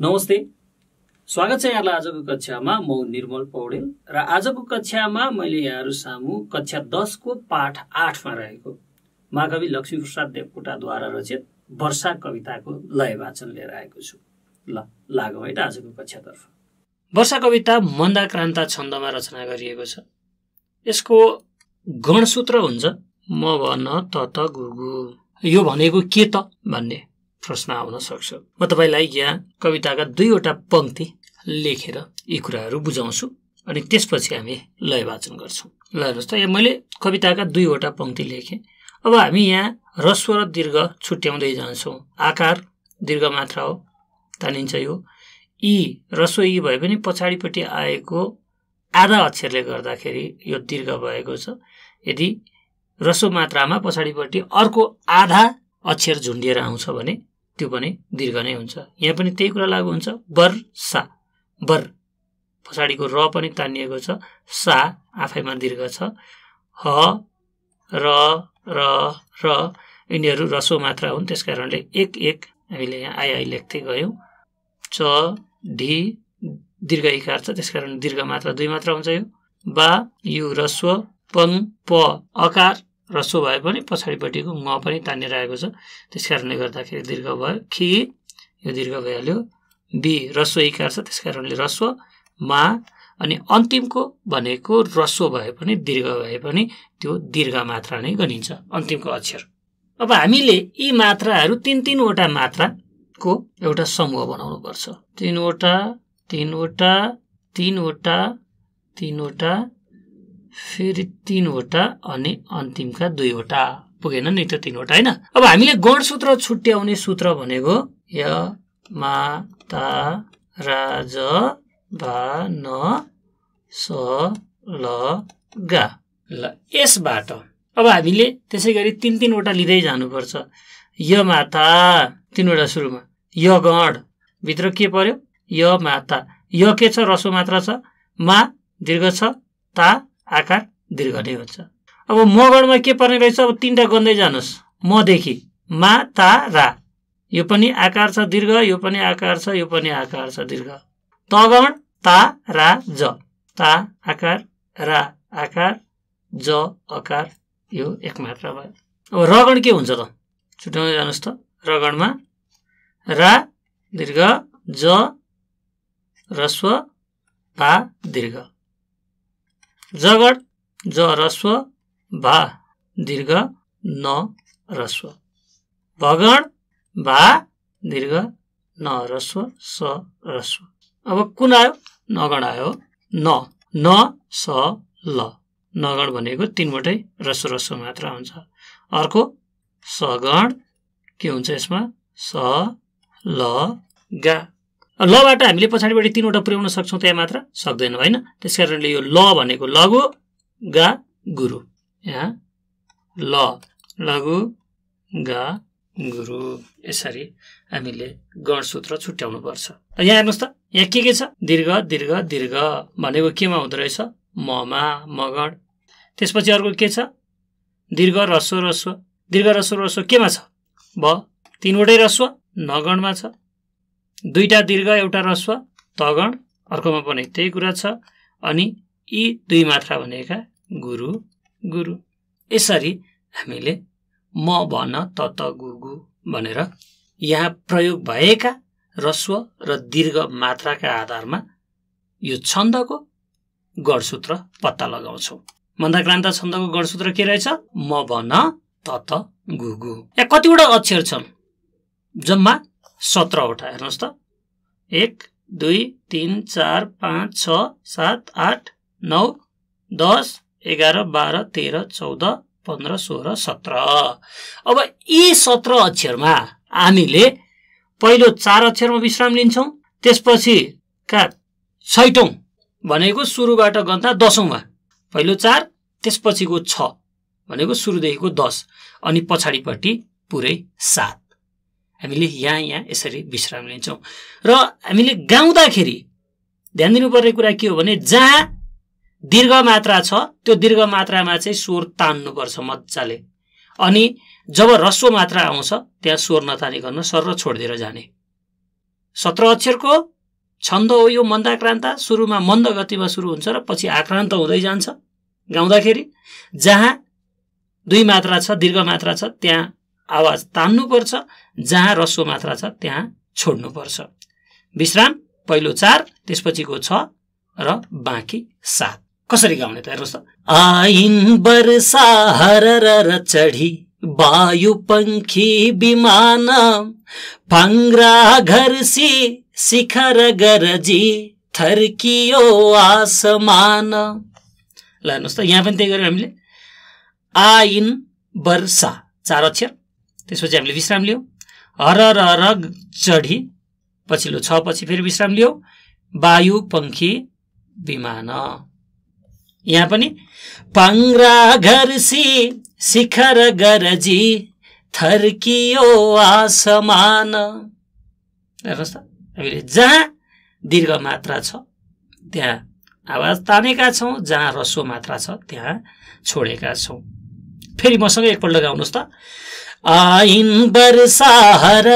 नमस्ते स्वागत छ यहाँलाई आजको कक्षामा म निर्मल पौडेल र आजको कक्षामा मैले यहाँहरू सामु कक्षा दसको पाठ आठमा रहेको महाकवि लक्ष्मीप्रसाद देवकोटाद्वारा रचित वर्षा कविताको लय वाचन लिएर आएको छु ल लागौँ है त आजको कक्षातर्फ वर्षा कविता मन्दाक्रान्ता छन्दमा रचना गरिएको छ यसको गणसूत्र हुन्छ म भन्न त गुगु यो भनेको के त भन्ने प्रश्न आउन सक्छ म तपाईँलाई यहाँ कविताका दुईवटा पङ्क्ति लेखेर यी कुराहरू बुझाउँछु अनि त्यसपछि हामी लय वाचन गर्छौँ ल हेर्नुहोस् त यहाँ मैले कविताका दुईवटा पङ्क्ति लेखेँ अब हामी यहाँ ह्रस्व र दीर्घ छुट्याउँदै जान्छौँ आकार दीर्घ मात्रा हो तानिन्छ यो यी ह्रस्व यी भए पनि पछाडिपट्टि आएको आधा अक्षरले गर्दाखेरि यो दीर्घ भएको छ यदि ह्रस्व मात्रामा पछाडिपट्टि अर्को आधा अक्षर झुन्डिएर आउँछ भने त्यो पनि दीर्घ नै हुन्छ यहाँ पनि त्यही कुरा लागु हुन्छ बर सा बर पछाडिको र पनि तानिएको छ सा आफैमा दीर्घ छ ह र र र यिनीहरू रसो मात्रा हुन् त्यस कारणले एक एक हामीले यहाँ आई आइ लेख्दै गयौँ च ढी दीर्घ इकार छ त्यस कारण दीर्घ मात्रा दुई मात्रा हुन्छ यो बा यु रस्व पङ प अकार र भए पनि पछाडिपट्टिको म पनि तानिरहेको आएको छ त्यस कारणले गर्दाखेरि दीर्घ भयो खि यो दीर्घ भइहाल्यो बी रसो इकार छ त्यस कारणले रस्व मा अनि अन्तिमको भनेको रसो भए पनि दीर्घ भए पनि त्यो दीर्घ मात्रा नै गनिन्छ अन्तिमको अक्षर अब हामीले यी मात्राहरू तिन तिनवटा मात्राको एउटा समूह बनाउनुपर्छ तिनवटा तिनवटा तिनवटा तिनवटा फेरि तिनवटा अनि अन्तिमका दुईवटा पुगेन नि त तिनवटा होइन अब हामीले गणसूत्र छुट्याउने सूत्र भनेको य मा ता राज भा न स ल गा ल यसबाट अब हामीले त्यसै गरी तिन तिनवटा लिँदै जानुपर्छ य माता तिनवटा सुरुमा य गण भित्र के पर्यो य माता य के छ रसो मात्र छ मा दीर्घ छ ता आकार दीर्घ नै हुन्छ अब मगणमा के पर्ने रहेछ अब तिनवटा गन्दै जानुहोस् मदेखि मा ता रा यो पनि आकार छ दीर्घ यो पनि आकार छ यो पनि आकार छ दीर्घ तगण ता रा ज ता आकार रा आकार ज आकार यो एकमात्र भयो अब रगण के हुन्छ त छुट्याउँदै जानुहोस् त रगणमा रा दीर्घ ज रस्व पा दीर्घ जगड ज रस्व भा दीर्घ न रस्व भगण भा दीर्घ न रस्व स रस्व अब कुन आयो नगण आयो न न स ल नगण भनेको तिनवटै रस्व रस्व मात्र हुन्छ अर्को सगण के हुन्छ यसमा स ल गा लबाट हामीले पछाडिबाट तिनवटा पुर्याउन सक्छौँ त्यहाँ मात्र सक्दैनौँ होइन त्यस कारणले यो ल भनेको लघु गा गुरु यहाँ ल लघु गा गुरु यसरी हामीले गणसूत्र छुट्याउनु पर्छ यहाँ हेर्नुहोस् त यहाँ के के छ दीर्घ दीर्घ दीर्घ भनेको केमा हुँदो रहेछ ममा मगण त्यसपछि अर्को के छ दीर्घ रस्व रस्व दीर्घ रस्व रस्व केमा छ भ तिनवटै रस्व नगणमा छ दुईवटा दीर्घ एउटा रस्व तगण अर्कोमा पनि त्यही कुरा छ अनि यी दुई मात्रा भनेका गुरु गुरु यसरी हामीले म भन त त गु गु भनेर यहाँ प्रयोग भएका रस्व र दीर्घ मात्राका आधारमा यो छन्दको गणसूत्र पत्ता लगाउँछौँ मन्दाक्रान्त छन्दको गणसूत्र के रहेछ म भन त त गु गु यहाँ कतिवटा अक्षर छन् जम्मा सत्रवटा हेर्नुहोस् त एक दुई तिन चार पाँच छ सात आठ नौ दस एघार बाह्र तेह्र चौध पन्ध्र सोह्र सत्र अब यी सत्र अक्षरमा हामीले पहिलो चार अक्षरमा विश्राम लिन्छौँ का छैटौँ भनेको सुरुबाट गन्दा दसौँमा पहिलो चार त्यसपछिको छ भनेको सुरुदेखिको दस अनि पछाडिपट्टि पुरै सात हामीले यहाँ यहाँ यसरी विश्राम लिन्छौँ र हामीले गाउँदाखेरि ध्यान दिनुपर्ने कुरा के हो भने जहाँ दीर्घ मात्रा छ त्यो दीर्घ मात्रामा चाहिँ स्वर तान्नुपर्छ मजाले अनि जब रस्व मात्रा आउँछ त्यहाँ स्वर गर्न सर र छोडिदिएर जाने सत्र अक्षरको छन्द हो यो मन्दाक्रान्त सुरुमा मन्द गतिमा सुरु हुन्छ र पछि आक्रान्त हुँदै जान्छ गाउँदाखेरि जहाँ दुई मात्रा छ दीर्घ मात्रा छ त्यहाँ आवाज तान्नुपर्छ जहाँ रसो मात्रा छ त्यहाँ छोड्नुपर्छ विश्राम पहिलो चार त्यसपछिको छ र बाँकी सात कसरी गाउने त हेर्नुहोस् त आइन वर्षा हरर चढी वायु पङ्खी विमान भङ्ग्रा घरसी शिखर गरजी थर्कियो आसमान ल हेर्नुहोस् त यहाँ पनि त्यही गऱ्यौँ हामीले आइन वर्षा चार अक्षर त्यसपछि हामीले विश्राम लियौँ हर रग चढी पछिल्लो छ पछि फेरि विश्राम लियो वायु पङ्खी विमान यहाँ पनि पाङ्रा घरसी शिखर गरजी थर्कियो आसमान हेर्नुहोस् त हामीले जहाँ दीर्घ मात्रा छ त्यहाँ आवाज तानेका छौँ जहाँ रसो मात्रा छ त्यहाँ छोडेका छौँ फेरि मसँगै एकपल्ट गाउनुहोस् त आइन वर्षा हर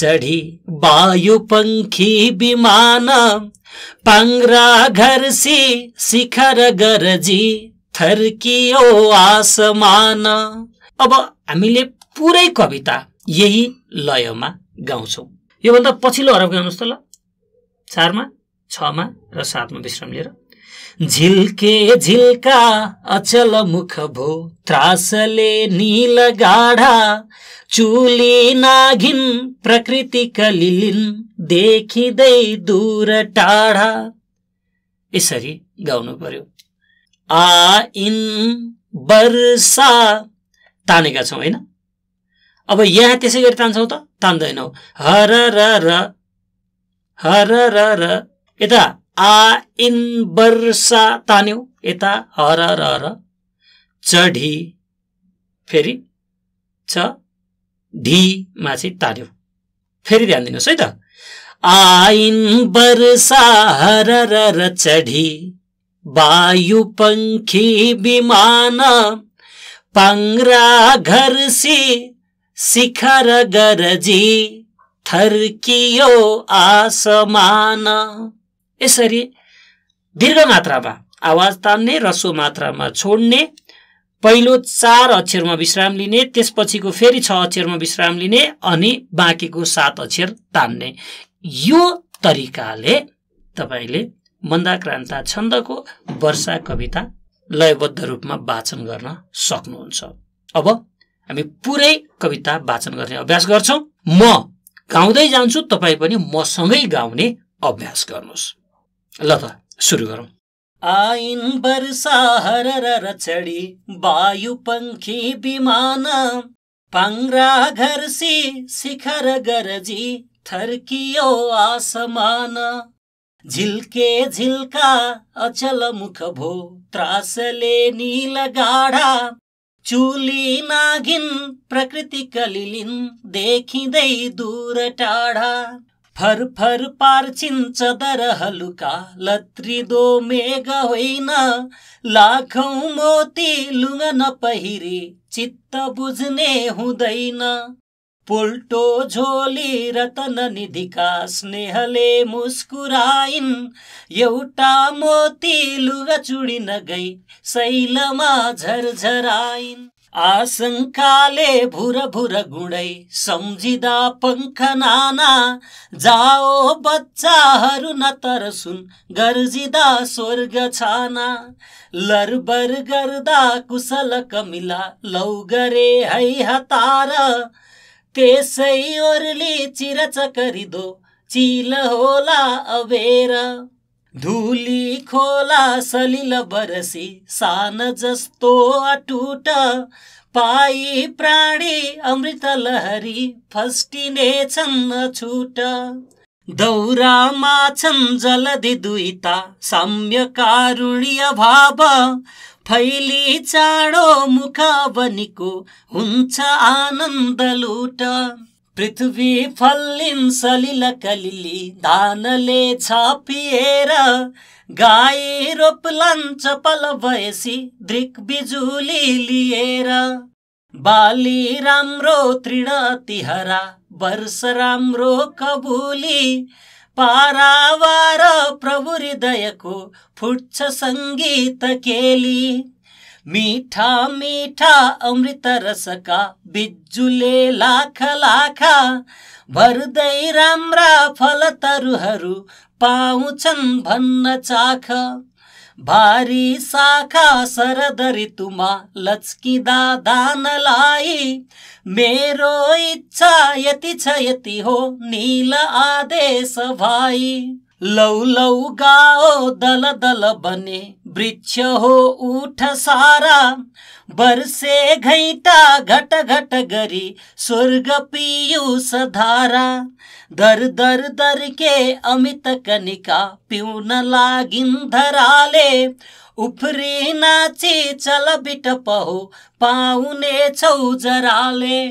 चढी वायु पङ्खी विमान घर घरसी शिखर गरजी थर्कियो आसमान अब हामीले पुरै कविता यही लयमा गाउँछौँ योभन्दा पछिल्लो हरफ गाउनुहोस् त ल चारमा छमा र सातमा विश्राम लिएर झिल्के झिल्का अचल मुख भो त्रासले नील गाढा चुली नाघिन प्रकृति कलिलिन देखिँदै दूर टाढा यसरी गाउनु पर्यो आ इन वर्षा तानेका छौँ होइन अब यहाँ त्यसै गरी तान्छौँ त तान्दैनौ हर र र हर र र यता आ इन वर्षा तान्यो यता हर र चढी फेरि छ ढीमा चाहिँ तान्यो फेरि ध्यान दिनुहोस् है त आइन वर्षा हर र चढी वायु पङ्खी विमान घर घरसी शिखर गरजी थर्कियो आसमान यसरी दीर्घ मात्रामा आवाज तान्ने र सो मात्रामा छोड्ने पहिलो चार अक्षरमा विश्राम लिने त्यसपछिको फेरि छ अक्षरमा विश्राम लिने अनि बाँकीको सात अक्षर तान्ने यो तरिकाले तपाईँले मन्दाक्रान्ता छन्दको वर्षा कविता लयबद्ध रूपमा वाचन गर्न सक्नुहुन्छ अब हामी पुरै कविता वाचन गर्ने अभ्यास गर्छौँ म गाउँदै जान्छु तपाईँ पनि मसँगै गाउने अभ्यास गर्नुहोस् ल त सुरु गरौँ आइन वर्षा हरर रचड़ी वायु पङ्खी विमान पाङ्रा घरसी शिखर गरजी थर्कियो आसमान झिल्के झिल्का अचल मुख भो त्रासले नील गाढा चुली नागिन प्रकृति कलिलिन देखिँदै दूर टाढा फर फर पार्छिन्छ दर हलुका लत्रिदो मेघ होइन लाखौँ मोती लुगा नपहिरे चित्त बुझ्ने हुँदैन पोल्टो झोली रतन निधिका स्नेहले मुस्कुराइन् एउटा मोती लुगा चुडिन गई शैलमा झरझराइन् आशङ्काले भुर भुर गुडै सम्झिँदा पङ्ख नाना जाओ बच्चाहरू न सुन गर्जिदा स्वर्ग छाना लरबर गर्दा कुशल कमिला लौ गरे है हतार त्यसै ओर्ली चिरचकरिदो चिल होला अबेर धुली खोला सलिल बरसी सान जस्तो अटुट पाई प्राणी अमृत लहरी फस्टिने छन् दौरा दौरामा छन् जलधि दुईता सम्य कारुणीय भाव फैली चाँडो मुख बनिको हुन्छ आनन्द लुट पृथ्वी फल्लिन्छ लिलकलिली धानले छपिएर गाई रोप्लान्छ पल भएसी दृक बिजुली लिएर बाली राम्रो तृण तिहरा वर्ष राम्रो कबुली पारावार प्रभु हृदयको फुट्छ सङ्गीत केली मीठा मीठा अमृत रसका बिजुले लाख लाखा भर्दै राम्रा फल तरुहरू पाउँछन् भन्न चाख भारी शाखा शरद ऋतुमा लच्किँदा दानलाई मेरो इच्छा यति छ यति हो नील आदेश भाइ लौ लौ गाओ दल दल बने वृक्ष हो उठ सारा बरसे घैटा घट घट गरी स्वर्ग पीयूष धारा दर दर दर के अमित कनिका पिउन लागिन धराले उफ्री नाची चल बिट पहो पाउने छौ जराले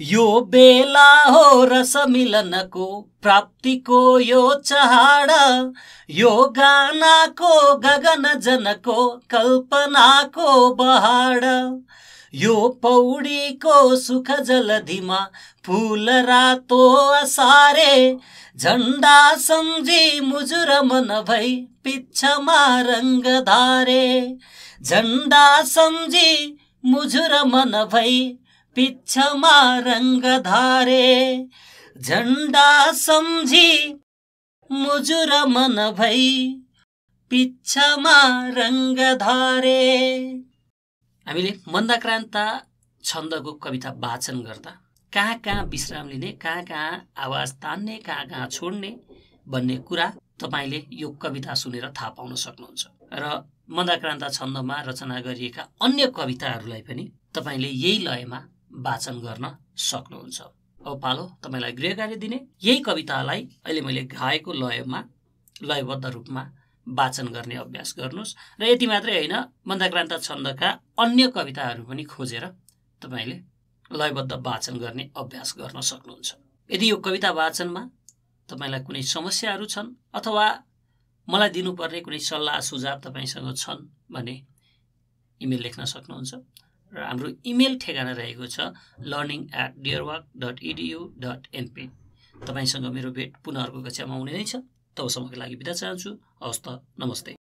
यो बेला हो रस मिलनको प्राप्तिको यो चहाड यो गानाको गगन जनको कल्पनाको बहाड यो पौडीको सुख जलधिमा फुल रातो असारे झन्डा सम्झी मुजुर मन भई पिच्छमा रङ्ग धारे झन्डा सम्झी मुजुर मन भई पिच्छमा रङ्ग धारे झन्डा सम्झी मुजुर मन भई पिच्छमा रङ्ग धारे हामीले मन्दाक्रान्ता छन्दको कविता वाचन गर्दा कहाँ कहाँ विश्राम लिने कहाँ कहाँ आवाज तान्ने कहाँ कहाँ छोड्ने भन्ने कुरा तपाईँले यो कविता सुनेर थाहा पाउन सक्नुहुन्छ र मन्दाक्रान्ता छन्दमा रचना गरिएका अन्य कविताहरूलाई पनि तपाईँले यही लयमा वाचन गर्न सक्नुहुन्छ अब पालो तपाईँलाई गृह कार्य दिने यही कवितालाई अहिले मैले घाएको लयमा लयबद्ध रूपमा वाचन गर्ने अभ्यास गर्नुहोस् र यति मात्रै होइन मन्दाक्रान्त छन्दका अन्य कविताहरू पनि खोजेर तपाईँले लयबद्ध वाचन गर्ने अभ्यास गर्न सक्नुहुन्छ यदि यो कविता वाचनमा तपाईँलाई कुनै समस्याहरू छन् अथवा मलाई दिनुपर्ने कुनै सल्लाह सुझाव तपाईँसँग छन् भने इमेल लेख्न सक्नुहुन्छ र हाम्रो इमेल ठेगाना रहेको छ learning at Deerwalk dot edu dot N तपाईँसँग मेरो भेट पुनः अर्को कक्षामा हुने नै छ तबसम्मको लागि बिदा चाहन्छु हवस् त नमस्ते